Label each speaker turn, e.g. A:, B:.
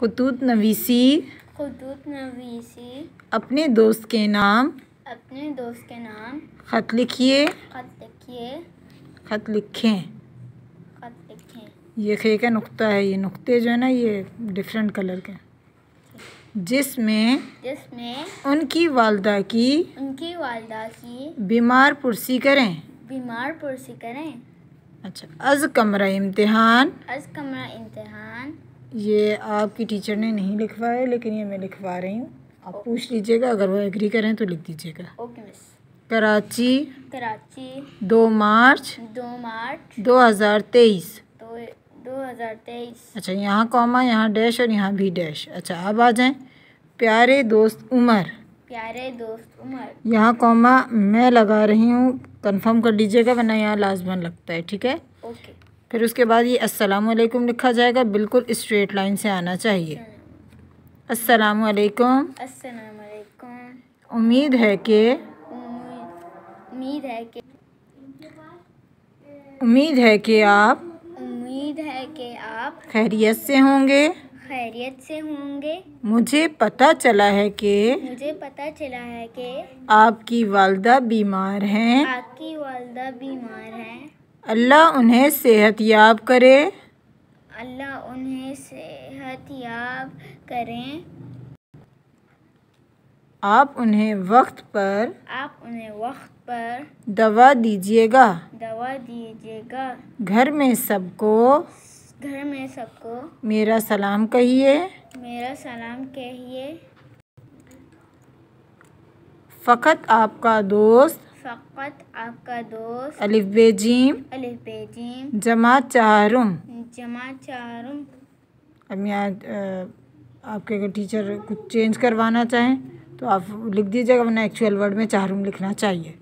A: खतूत नवीसी
B: खतूत नवीसी
A: अपने दोस्त के नाम
B: अपने दोस्त के नाम
A: खत लिखिए
B: खत लिखिए
A: खत लिखें
B: खत लिखें
A: ये खे का नुक्ता है ये नुक्ते जो है ना ये डिफरेंट कलर के जिसमें
B: जिसमें
A: उनकी वालदा की
B: उनकी वालदा की
A: बीमार पुरसी करें
B: बीमार पुरसी करें
A: अच्छा अज कमरा इम्तिहान
B: अज कमरा इम्तिहान
A: ये आपकी टीचर ने नहीं लिखवाया लेकिन ये मैं लिखवा रही हूँ आप okay. पूछ लीजिएगा अगर वो एग्री करें तो लिख दीजिएगा ओके मिस कराची कराची दो मार्च दो मार्च दो हज़ार तेईस दो हज़ार तेईस अच्छा यहाँ कॉमा यहाँ डैश और यहाँ भी डैश अच्छा अब आ जाएं प्यारे दोस्त उमर
B: प्यारे दोस्त उमर
A: यहाँ कॉमा मैं लगा रही हूँ कंफर्म कर लीजिएगा वरना यहाँ लाजमन लगता है ठीक है ओके फिर उसके बाद ये असलकुम लिखा जाएगा बिल्कुल स्ट्रेट लाइन से आना चाहिए असलकुम उम्मीद है कि
B: उम्मीद है कि
A: उम्मीद है कि आप
B: उम्मीद है कि आप खैरियत से होंगे खैरियत से होंगे
A: मुझे पता चला है कि
B: मुझे पता चला है कि
A: आपकी वालदा बीमार हैं
B: आपकी वालदा बीमार हैं
A: अल्लाह उन्हें सेहत याब करे
B: अल्लाह उन्हें सेहत याब करें
A: आप उन्हें वक्त पर
B: आप उन्हें वक्त पर
A: दवा दीजिएगा
B: दवा दीजिएगा
A: घर में सबको
B: घर में सबको
A: मेरा सलाम कहिए
B: मेरा सलाम कहिए
A: फ़कत आपका दोस्त
B: फ़कत आपका दोस्त अलिफ बेजीम अलिफ बेजीम जमा चारुम जमा चारुम
A: अब यहाँ आपके अगर टीचर कुछ चेंज करवाना चाहें तो आप लिख दीजिएगा वरना एक्चुअल वर्ड में चारुम लिखना चाहिए